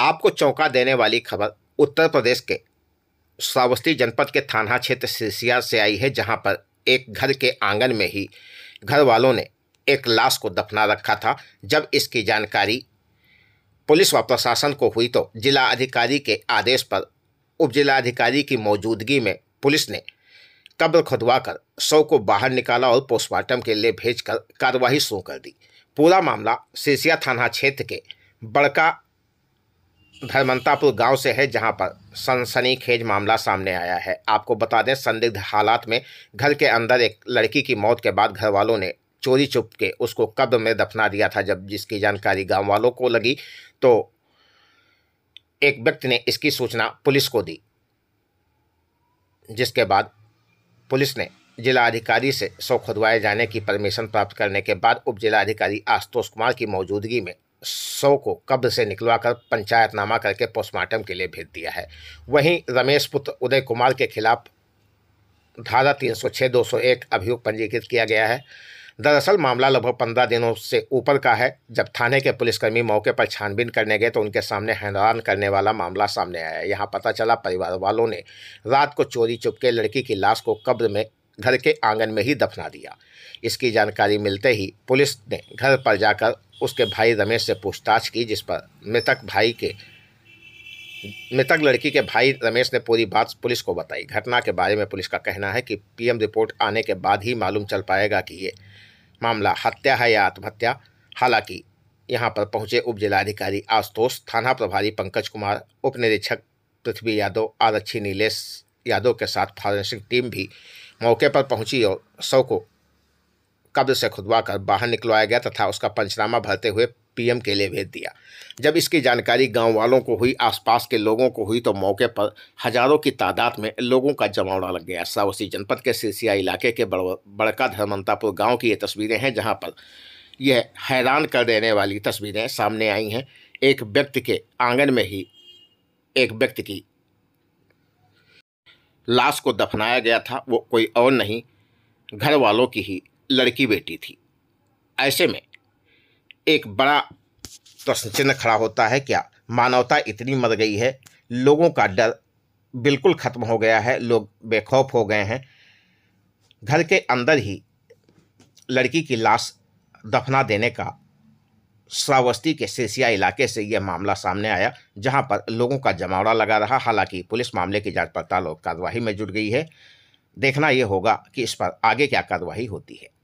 आपको चौंका देने वाली खबर उत्तर प्रदेश के श्रावस्ती जनपद के थाना क्षेत्र सिरसिया से आई है जहां पर एक घर के आंगन में ही घर वालों ने एक लाश को दफना रखा था जब इसकी जानकारी पुलिस व प्रशासन को हुई तो जिला अधिकारी के आदेश पर उप जिलाधिकारी की मौजूदगी में पुलिस ने कब्र खुदवाकर शव को बाहर निकाला और पोस्टमार्टम के लिए भेजकर कार्यवाही शुरू कर दी पूरा मामला सिरसिया थाना क्षेत्र के बड़का धर्मंतापुर गांव से है जहां पर सनसनीखेज मामला सामने आया है आपको बता दें संदिग्ध हालात में घर के अंदर एक लड़की की मौत के बाद घर वालों ने चोरी चुप के उसको कब्र में दफना दिया था जब जिसकी जानकारी गांव वालों को लगी तो एक व्यक्ति ने इसकी सूचना पुलिस को दी जिसके बाद पुलिस ने जिला अधिकारी से शव खुदवाए जाने की परमिशन प्राप्त करने के बाद उप जिलाधिकारी आशुतोष कुमार की मौजूदगी में शव को कब्र से निकलवाकर पंचायतनामा करके पोस्टमार्टम के लिए भेज दिया है वहीं रमेश पुत्र उदय कुमार के खिलाफ धारा तीन सौ छः दो सौ एक अभियोग पंजीकृत किया गया है दरअसल मामला लगभग पंद्रह दिनों से ऊपर का है जब थाने के पुलिसकर्मी मौके पर छानबीन करने गए तो उनके सामने हैरान करने वाला मामला सामने आया यहाँ पता चला परिवार वालों ने रात को चोरी चुपके लड़की की लाश को कब्र में घर के आंगन में ही दफना दिया इसकी जानकारी मिलते ही पुलिस ने घर पर जाकर उसके भाई रमेश से पूछताछ की जिस पर मृतक भाई के मृतक लड़की के भाई रमेश ने पूरी बात पुलिस को बताई घटना के बारे में पुलिस का कहना है कि पीएम रिपोर्ट आने के बाद ही मालूम चल पाएगा कि ये मामला हत्या है या आत्महत्या हालांकि यहां पर पहुंचे उप जिलाधिकारी आशुतोष थाना प्रभारी पंकज कुमार उप निरीक्षक पृथ्वी यादव आरक्षी नीलेष यादव के साथ फॉरेंसिक टीम भी मौके पर पहुंची और शव को कब्ज से खुदवा कर बाहर निकलवाया गया तथा उसका पंचनामा भरते हुए पीएम के लिए भेज दिया जब इसकी जानकारी गांव वालों को हुई आसपास के लोगों को हुई तो मौके पर हजारों की तादाद में लोगों का जमावड़ा लग गया सावसी जनपद के सिरसिया इलाके के बड़का धर्मंतापुर गांव की ये तस्वीरें हैं जहां पर यह हैरान कर देने वाली तस्वीरें सामने आई हैं एक व्यक्ति के आंगन में ही एक व्यक्ति की लाश को दफनाया गया था वो कोई और नहीं घर वालों की ही लड़की बेटी थी ऐसे में एक बड़ा प्रश्न चिन्ह खड़ा होता है क्या मानवता इतनी मर गई है लोगों का डर बिल्कुल ख़त्म हो गया है लोग बेखौफ हो गए हैं घर के अंदर ही लड़की की लाश दफना देने का श्रावस्ती के सिरसिया इलाके से यह मामला सामने आया जहां पर लोगों का जमावड़ा लगा रहा हालांकि पुलिस मामले की जांच पड़ताल और कार्रवाई में जुट गई है देखना यह होगा कि इस पर आगे क्या कार्रवाई होती है